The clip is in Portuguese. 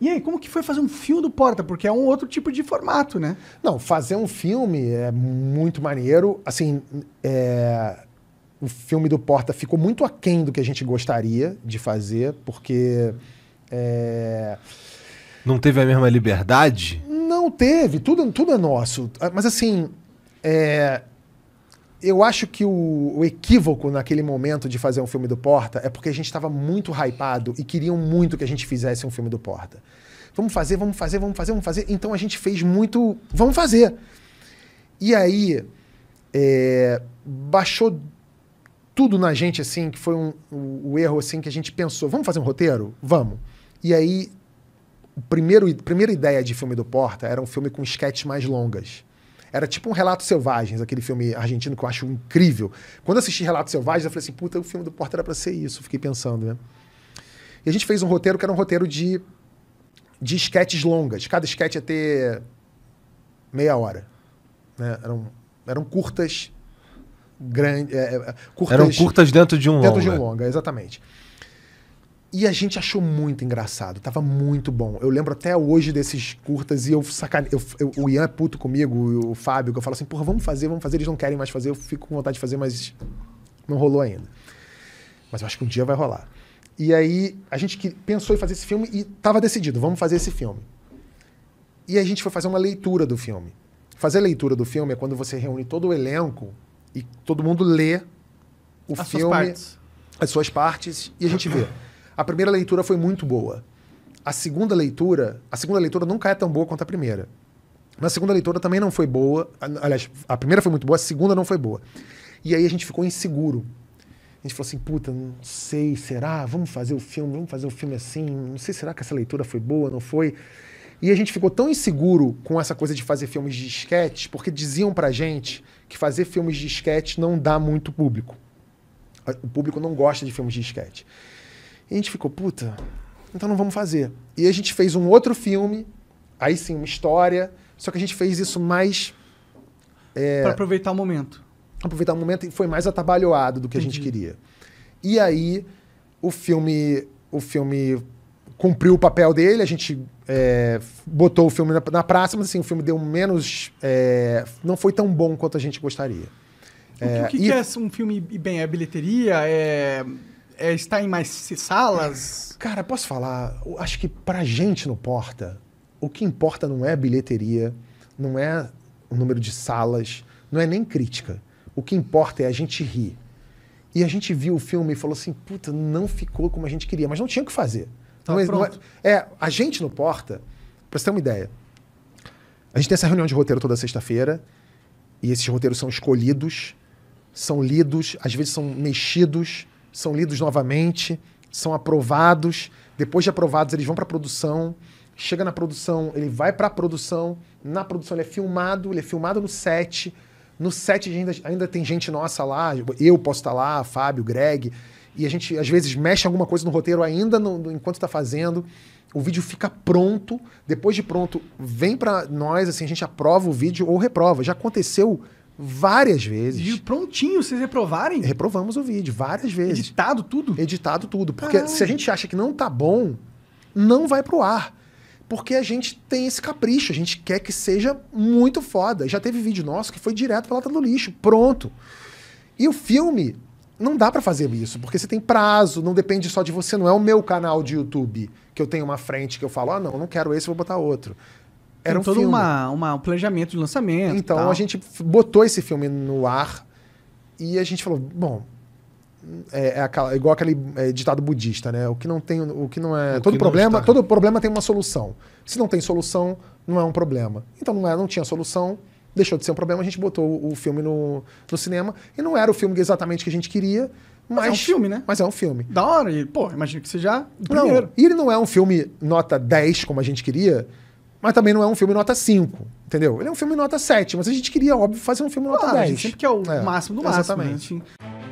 E aí, como que foi fazer um filme do Porta? Porque é um outro tipo de formato, né? Não, fazer um filme é muito maneiro. Assim, é... o filme do Porta ficou muito aquém do que a gente gostaria de fazer, porque. É... Não teve a mesma liberdade? Não teve, tudo, tudo é nosso. Mas assim, é eu acho que o, o, equívoco naquele momento de fazer um filme do Porta é porque a gente estava muito hypado e queriam muito que a gente fizesse um filme do Porta. Vamos fazer, vamos fazer, vamos fazer, vamos fazer. Então a gente fez muito. Vamos fazer. E aí é, baixou tudo na gente, assim, que foi um, o, o erro assim que a gente pensou. Vamos fazer um roteiro? Vamos. E aí, a primeira ideia de filme do Porta era um filme com sketches mais longas. Era tipo um Relatos Selvagens, aquele filme argentino que eu acho incrível. Quando assisti Relatos Selvagens, eu falei assim, puta, o filme do Porta era pra ser isso. Fiquei pensando, né? E a gente fez um roteiro que era um roteiro de, de esquetes longas. Cada esquete ia ter meia hora. Né? Eram, eram curtas... grandes é, é, curtas, eram curtas dentro de um dentro longa. Dentro de um longa, exatamente. E a gente achou muito engraçado, tava muito bom. Eu lembro até hoje desses curtas e eu sacane... Eu, eu, o Ian é puto comigo, o Fábio, que eu falo assim, porra, vamos fazer, vamos fazer, eles não querem mais fazer, eu fico com vontade de fazer, mas não rolou ainda. Mas eu acho que um dia vai rolar. E aí a gente pensou em fazer esse filme e tava decidido, vamos fazer esse filme. E a gente foi fazer uma leitura do filme. Fazer a leitura do filme é quando você reúne todo o elenco e todo mundo lê o as filme, suas as suas partes, e a gente vê. A primeira leitura foi muito boa. A segunda leitura, a segunda leitura nunca é tão boa quanto a primeira. Na segunda leitura também não foi boa. Aliás, a primeira foi muito boa, a segunda não foi boa. E aí a gente ficou inseguro. A gente falou assim, puta, não sei, será? Vamos fazer o filme, vamos fazer o filme assim, não sei, será que essa leitura foi boa, não foi? E a gente ficou tão inseguro com essa coisa de fazer filmes de esquete, porque diziam pra gente que fazer filmes de esquete não dá muito público. O público não gosta de filmes de esquete. E a gente ficou, puta, então não vamos fazer. E a gente fez um outro filme, aí sim, uma história, só que a gente fez isso mais. É, para aproveitar o momento. Aproveitar o momento e foi mais atabalhoado do que Entendi. a gente queria. E aí, o filme. O filme cumpriu o papel dele, a gente é, botou o filme na, na, praça, mas assim, o filme deu menos. É, não foi tão bom quanto a gente gostaria. O que, é, o que, e... que é assim, um filme bem? É bilheteria? É é, está em mais salas? Cara, posso falar? acho que pra gente no Porta, o que importa não é a bilheteria, não é o número de salas, não é nem crítica. O que importa é a gente rir. E a gente viu o filme e falou assim: puta, não ficou como a gente queria, mas não tinha o que fazer. Tá não, não é, é, a gente no Porta, pra você ter uma ideia, a gente tem essa reunião de roteiro toda sexta-feira, e esses roteiros são escolhidos, são lidos, às vezes são mexidos, são lidos novamente, são aprovados. Depois de aprovados, eles vão para a produção. Chega na produção, ele vai para a produção. Na produção, ele é filmado, ele é filmado no set. No set ainda, ainda tem gente nossa lá, eu posso estar tá lá, Fábio, Greg, e a gente às vezes mexe alguma coisa no roteiro ainda no, no, enquanto está fazendo. O vídeo fica pronto, depois de pronto, vem para nós, assim, a gente aprova o vídeo ou reprova. Já aconteceu várias vezes. E prontinho, vocês reprovarem? Reprovamos o vídeo várias vezes. Editado tudo? Editado tudo. Porque Caralho. se a gente acha que não tá bom, não vai pro ar. Porque a gente tem esse capricho, a gente quer que seja muito foda. Já teve vídeo nosso que foi direto pra lata do lixo, pronto. E o filme, não dá para fazer isso, porque você tem prazo, não depende só de você, não é o meu canal de YouTube que eu tenho uma frente que eu falo, ah, não, não quero esse, vou botar outro. Era um todo filme. Uma, uma, um planejamento de lançamento. Então tal. a gente botou esse filme no ar e a gente falou, bom, é, é, aquela, é igual aquele é, ditado budista, né? O que não tem, o que não é, o todo problema, está. todo problema tem uma solução. Se não tem solução, não é um problema. Então não, é, não tinha solução, deixou de ser um problema. A gente botou o filme no, no cinema e não era o filme exatamente que a gente queria. Mas, mas, é um filme, né? Mas é um filme. Da hora, e, pô, imagino que seja. Não, e ele não é um filme nota 10, como a gente queria, mas também não é um filme nota 5, entendeu? Ele é um filme nota 7, mas a gente queria, óbvio, fazer um filme nota ah, 10. A gente sempre quer o é, máximo do máximo. Né? Exatamente. Né?